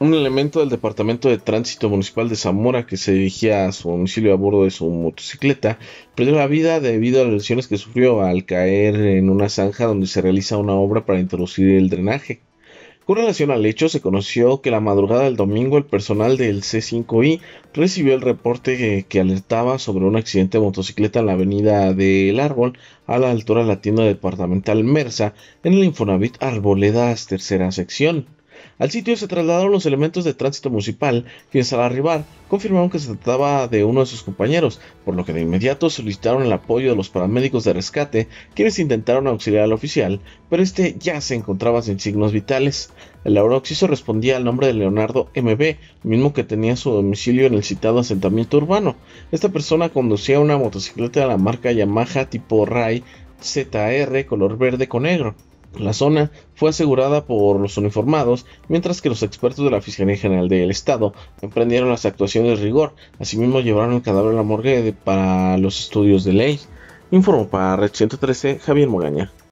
Un elemento del Departamento de Tránsito Municipal de Zamora que se dirigía a su domicilio a bordo de su motocicleta perdió la vida debido a las lesiones que sufrió al caer en una zanja donde se realiza una obra para introducir el drenaje. Con relación al hecho, se conoció que la madrugada del domingo el personal del C5I recibió el reporte que, alertaba sobre un accidente de motocicleta en la avenida del Árbol a la altura de la tienda departamental Mersa en el Infonavit Arboledas tercera sección. Al sitio se trasladaron los elementos de tránsito municipal, quienes al arribar confirmaron que se trataba de uno de sus compañeros, por lo que de inmediato solicitaron el apoyo de los paramédicos de rescate, quienes intentaron auxiliar al oficial, pero este ya se encontraba sin signos vitales. El auroxiso respondía al nombre de Leonardo MB, mismo que tenía su domicilio en el citado asentamiento urbano. Esta persona conducía una motocicleta de la marca Yamaha tipo Rai ZR color verde con negro. La zona fue asegurada por los uniformados, mientras que los expertos de la Fiscalía General del Estado emprendieron las actuaciones de rigor. Asimismo, llevaron el cadáver a la morgue para los estudios de ley. Informó para Red 113 Javier Mogaña.